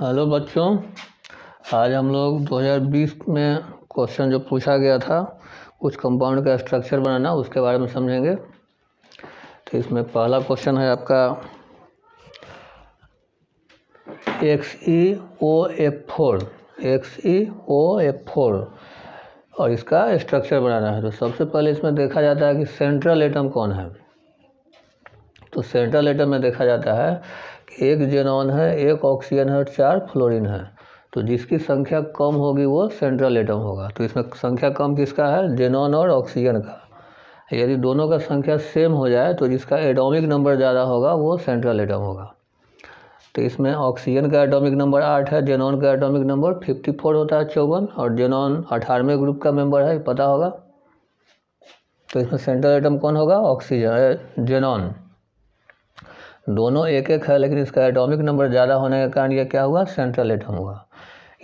hello बच्चों आज हम लोग 2020 में क्वेश्चन जो पूछा गया था कुछ कंपाउंड का स्ट्रक्चर बनाना उसके बारे में समझेंगे तो इसमें पहला क्वेश्चन है आपका X E O F four X E O F four और इसका स्ट्रक्चर बनाना है तो सबसे पहले इसमें देखा जाता है कि सेंट्रल एटम कौन है तो सेंट्रल एटम में देखा जाता है कि एक जेनॉन है एक ऑक्सीजन है और चार फ्लोरिन है तो जिसकी संख्या कम होगी वो सेंट्रल एटम होगा तो इसमें संख्या कम किसका है जेनॉन और ऑक्सीजन का यदि दोनों का संख्या सेम हो जाए तो जिसका एटॉमिक नंबर ज़्यादा होगा वो सेंट्रल एटम होगा तो इसमें ऑक्सीजन का एटॉमिक नंबर आठ है जेनॉन का एटॉमिक नंबर फिफ्टी फोर होता है चौवन और जेनॉन अठारहवें ग्रुप का मेंबर है पता होगा तो इसमें सेंट्रल एटम कौन होगा ऑक्सीजन जेनॉन दोनों एक एक है लेकिन इसका एटॉमिक नंबर ज़्यादा होने के कारण यह क्या हुआ सेंट्रल एटम हुआ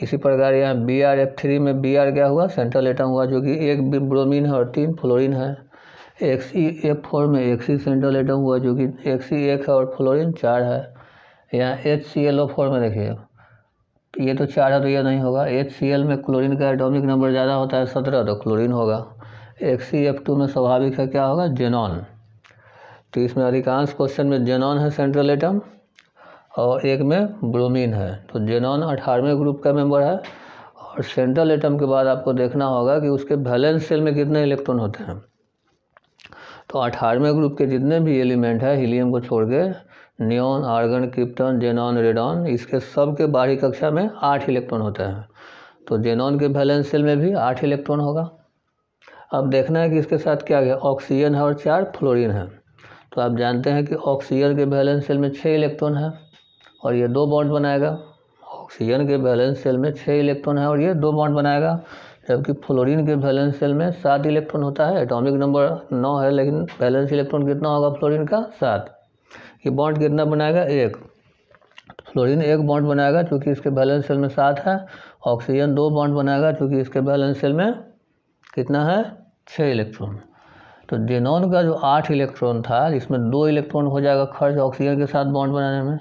इसी प्रकार यहाँ बी आर एफ थ्री में बी आर क्या हुआ सेंट्रल एटम हुआ जो कि एक ब्रोमीन है और तीन फ्लोरिन है एक सी एफ फोर में एक सी सेंट्रल एटम हुआ जो कि एक सी एक है और फ्लोरिन चार है यहाँ H C L O four में देखिए ये तो चार है तो यह नहीं होगा एच सी एल में क्लोरिन का एटॉमिक नंबर ज़्यादा होता है सत्रह तो क्लोरिन होगा एक सी एफ टू में स्वाभाविक है क्या होगा जेनॉन तो इसमें अधिकांश क्वेश्चन में जेनॉन है सेंट्रल एटम और एक में ब्रोमीन है तो जेनॉन अठारहवें ग्रुप का मेंबर है और सेंट्रल एटम के बाद आपको देखना होगा कि उसके बैलेंस सेल में कितने इलेक्ट्रॉन होते हैं तो अठारहवें ग्रुप के जितने भी एलिमेंट है हीलियम को छोड़ के neon argon krypton xenon radon इसके सब के बाहरी कक्षा में आठ इलेक्ट्रॉन होते हैं तो जेनॉन के बैलेंस सेल में भी आठ इलेक्ट्रॉन होगा अब देखना है कि इसके साथ क्या गया ऑक्सीजन है और चार फ्लोरीन है तो आप जानते हैं कि ऑक्सीजन के बैलेंस सेल में छः इलेक्ट्रॉन है और ये दो बॉन्ड बनाएगा ऑक्सीजन के बैलेंस सेल में छः इलेक्ट्रॉन है और ये दो बॉन्ड बनाएगा जबकि फ्लोरीन के बैलेंस सेल में सात इलेक्ट्रॉन होता है एटॉमिक नंबर नौ है लेकिन बैलेंस इलेक्ट्रॉन कितना होगा फ्लोरीन का सात ये बॉन्ड कितना बनाएगा एक फ्लोरीन एक बॉन्ड बनाएगा क्योंकि इसके बैलेंस सेल में सात है ऑक्सीजन दो बॉन्ड बनाएगा क्योंकि इसके बैलेंस सेल में कितना है छः इलेक्ट्रॉन तो डेनॉन का जो आठ इलेक्ट्रॉन था इसमें दो इलेक्ट्रॉन हो जाएगा खर्च ऑक्सीजन के साथ बॉन्ड बनाने में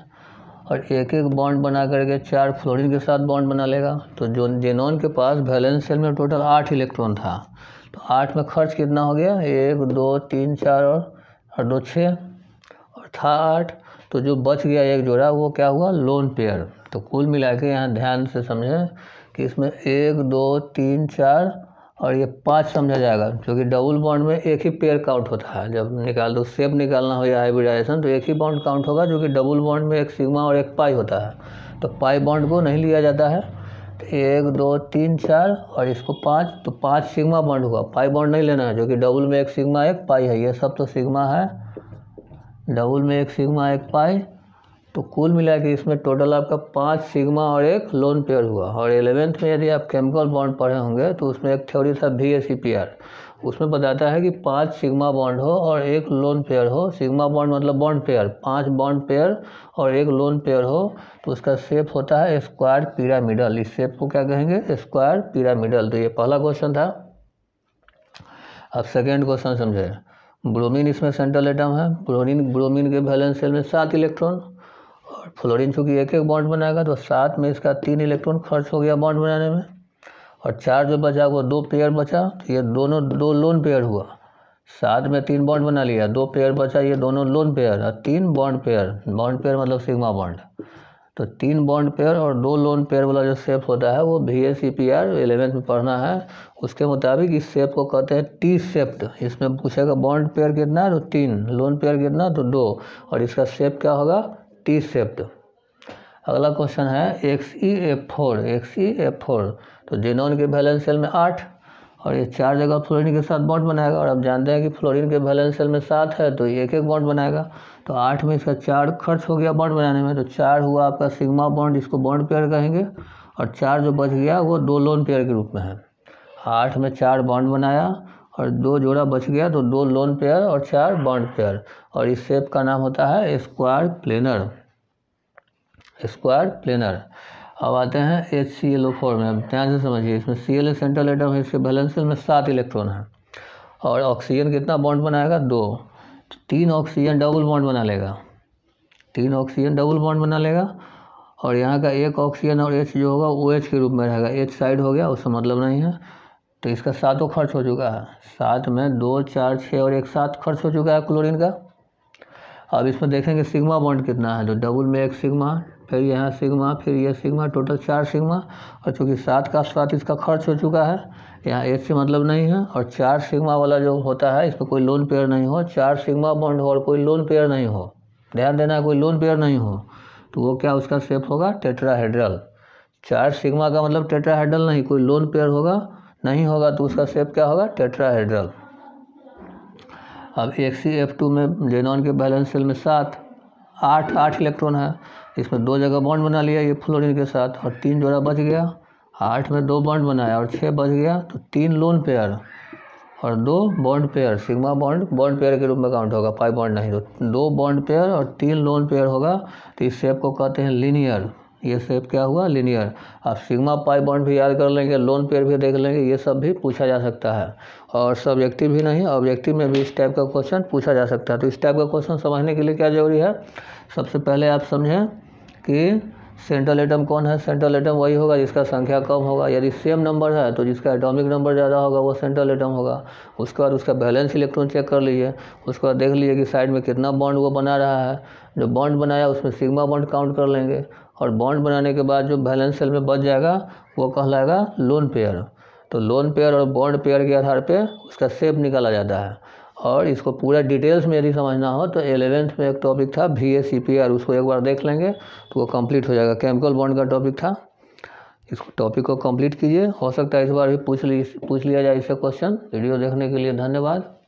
और एक एक बॉन्ड बना करके चार फ्लोरिन के साथ बॉन्ड बना लेगा तो जो जेनॉन के पास बैलेंस सेल में टोटल आठ इलेक्ट्रॉन था तो आठ में खर्च कितना हो गया एक दो तीन चार और और दो छः और था आठ तो जो बच गया एक जोड़ा वो क्या हुआ लोन पेयर तो कुल मिला के यहाँ ध्यान से समझें कि इसमें एक दो तीन चार और ये पाँच समझा जाएगा क्योंकि डबल बॉन्ड में एक ही पेयर काउंट होता है जब निकाल दो सेप निकालना हो या हाइब्रिडाइजेशन तो एक ही बॉन्ड काउंट होगा जो कि डबल बॉन्ड में एक सिग्मा और एक पाई होता है तो पाई बॉन्ड को नहीं लिया जाता है तो एक दो तीन चार और इसको पाँच तो पाँच सिग्मा बॉन्ड हुआ पाई बॉन्ड नहीं लेना है जो कि डबल में एक सिगमा एक पाई है ये सब तो सिगमा है डबल में एक सिगमा एक पाई तो कुल मिला के इसमें टोटल आपका पाँच सिग्मा और एक लोन पेयर हुआ और एलेवेंथ में यदि आप केमिकल बॉन्ड पढ़े होंगे तो उसमें एक थ्योरी था भी एस सी पेयर उसमें बताता है कि पांच सिग्मा बॉन्ड हो और एक लोन पेयर हो सिग्मा बॉन्ड मतलब बॉन्ड पेयर पांच बॉन्ड पेयर और एक लोन पेयर हो तो उसका सेप होता है स्क्वायर पिरामिडल इस सेप को क्या कहेंगे स्क्वायर पिरामिडल तो ये पहला क्वेश्चन था अब सेकेंड क्वेश्चन समझे ब्रोमीन इसमें सेंट्रल एटम है ब्रोमीन ब्रोमीन के बैलेंस सेल में सात इलेक्ट्रॉन फ्लोरीन चूँकि एक एक बॉन्ड बनाएगा तो सात में इसका तीन इलेक्ट्रॉन खर्च हो गया बॉन्ड बनाने में और चार जो बचा वो दो पेयर बचा तो ये दोनों दो लोन पेयर हुआ सात में तीन बॉन्ड बना लिया दो पेयर बचा ये दोनों लोन पेयर और तीन बॉन्ड पेयर बॉन्ड पेयर मतलब सिग्मा बॉन्ड तो तीन बॉन्ड पेयर और दो लोन पेयर वाला जो सेप होता है वो भी A C P R eleventh में पढ़ना है उसके मुताबिक इस सेप को कहते हैं टी सेप्ट इसमें पूछेगा बॉन्ड पेयर कितना तो तीन लोन पेयर कितना तो दो और इसका सेप क्या होगा टी सेप्ट अगला क्वेश्चन है X E F four X E F four तो जिनोन के वैलेंस सेल में आठ और ये चार जगह फ्लोरीन के साथ बॉन्ड बनाएगा और आप जानते हैं कि फ्लोरीन के बैलेंस सेल में सात है तो एक एक बॉन्ड बनाएगा तो आठ में इसका चार खर्च हो गया बॉन्ड बनाने में तो चार हुआ आपका सिग्मा बॉन्ड इसको बॉन्ड पेयर कहेंगे और चार जो बच गया वो दो लोन पेयर के रूप में है आठ में चार बॉन्ड बनाया और दो जोड़ा बच गया तो दो लोन पेयर और चार बॉन्ड पेयर और इस शेप का नाम होता है स्क्वायर प्लेनर स्क्वायर प्लेनर अब आते हैं H C L O four में अब ध्यान से समझिए इसमें सी एल सेंट्रल एटम है इसके बैलेंस में सात इलेक्ट्रॉन है और ऑक्सीजन कितना बॉन्ड बनाएगा दो तो तीन ऑक्सीजन डबल बॉन्ड बना लेगा तीन ऑक्सीजन डबल बॉन्ड बना लेगा और यहाँ का एक ऑक्सीजन और एच जो होगा वो एच के रूप में रहेगा एच साइड हो गया उसका मतलब नहीं है तो इसका सातों खर्च हो चुका है सात में दो चार छः और एक सात खर्च हो चुका है क्लोरीन का अब इसमें देखेंगे सिग्मा बॉन्ड कितना है तो डबल में एक सिग्मा फिर यहाँ सिग्मा फिर ये सिग्मा टोटल चार सिग्मा और चूँकि सात का साथ इसका खर्च हो चुका है यहाँ एक से मतलब नहीं है और चार सिग्मा वाला जो होता है इस पर कोई लोन पेयर नहीं हो चार सिग्मा बॉन्ड हो और कोई लोन पेयर नहीं हो ध्यान देना कोई लोन पेयर नहीं हो तो वो क्या उसका सेफ होगा टेट्राहेड्रल चार सिग्मा का मतलब टेट्राहेड्रल नहीं कोई लोन पेयर होगा नहीं होगा तो उसका शेप क्या होगा टेट्राहेड्रल अब एक सी एफ टू में जेनॉन के बैलेंस सेल में सात आठ आठ इलेक्ट्रॉन है इसमें दो जगह बॉन्ड बना लिया ये फ्लोरीन के साथ और तीन जोड़ा बच गया आठ में दो बॉन्ड बनाया और छः बच गया तो तीन लोन पेयर और दो bond pair sigma bond bond pair के रूप में काउंट होगा पाई बॉन्ड नहीं तो दो बॉन्ड पेयर और तीन लोन पेयर होगा तो इस शेप को कहते हैं लीनियर ये सेप क्या हुआ लिनियर आप सिग्मा पाई बॉन्ड भी याद कर लेंगे लोन पेयर भी देख लेंगे ये सब भी पूछा जा सकता है और सब्जेक्टिव भी नहीं ऑब्जेक्टिव में भी इस टाइप का क्वेश्चन पूछा जा सकता है तो इस टाइप का क्वेश्चन समझने के लिए क्या जरूरी है सबसे पहले आप समझें कि सेंट्रल एटम कौन है सेंट्रल एटम वही होगा जिसका संख्या कम होगा यदि सेम नंबर है तो जिसका एटॉमिक नंबर ज़्यादा होगा वो सेंट्रल एटम होगा उसके बाद उसका बैलेंस इलेक्ट्रॉन चेक कर लीजिए उसके बाद देख लीजिए कि साइड में कितना बॉन्ड वो बना रहा है जो बॉन्ड बनाया उसमें सिग्मा बॉन्ड काउंट कर लेंगे और बॉन्ड बनाने के बाद जो बैलेंस सेल में बच जाएगा वो कहलाएगा लोन पेयर तो लोन पेयर और बॉन्ड पेयर के आधार पर उसका सेप निकाला जाता है और इसको पूरा डिटेल्स में यदि समझना हो तो एलेवेंथ में एक टॉपिक था भी ए सी पी आर उसको एक बार देख लेंगे तो वो कम्प्लीट हो जाएगा केमिकल बॉन्ड का टॉपिक था इस टॉपिक को कंप्लीट कीजिए हो सकता है इस बार भी पूछ ली पूछ लिया जाए इससे क्वेश्चन वीडियो देखने के लिए धन्यवाद